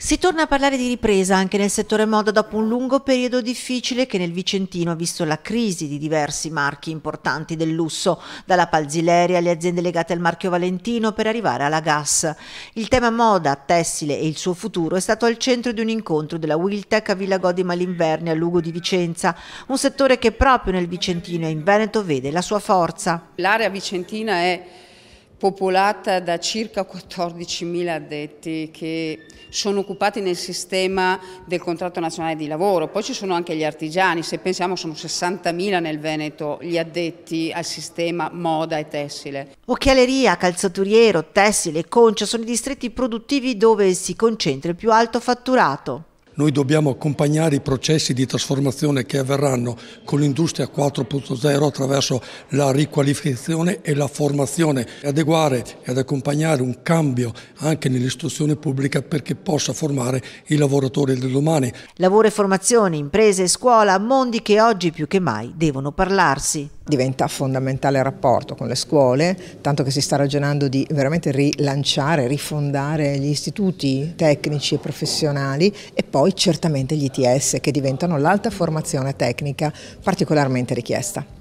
Si torna a parlare di ripresa anche nel settore moda dopo un lungo periodo difficile che nel Vicentino ha visto la crisi di diversi marchi importanti del lusso, dalla Palzileria alle aziende legate al marchio Valentino per arrivare alla Gas. Il tema moda, tessile e il suo futuro è stato al centro di un incontro della Wiltec a Villa Godi Malinverni a Lugo di Vicenza, un settore che proprio nel Vicentino e in Veneto vede la sua forza. L'area vicentina è popolata da circa 14.000 addetti che sono occupati nel sistema del contratto nazionale di lavoro, poi ci sono anche gli artigiani, se pensiamo sono 60.000 nel Veneto gli addetti al sistema moda e tessile. Occhialeria, calzaturiero, tessile, e concia sono i distretti produttivi dove si concentra il più alto fatturato. Noi dobbiamo accompagnare i processi di trasformazione che avverranno con l'industria 4.0 attraverso la riqualificazione e la formazione, adeguare ed accompagnare un cambio anche nell'istruzione pubblica perché possa formare i lavoratori del domani. Lavoro e formazione, imprese e scuola, mondi che oggi più che mai devono parlarsi diventa fondamentale il rapporto con le scuole, tanto che si sta ragionando di veramente rilanciare, rifondare gli istituti tecnici e professionali e poi certamente gli ITS che diventano l'alta formazione tecnica particolarmente richiesta.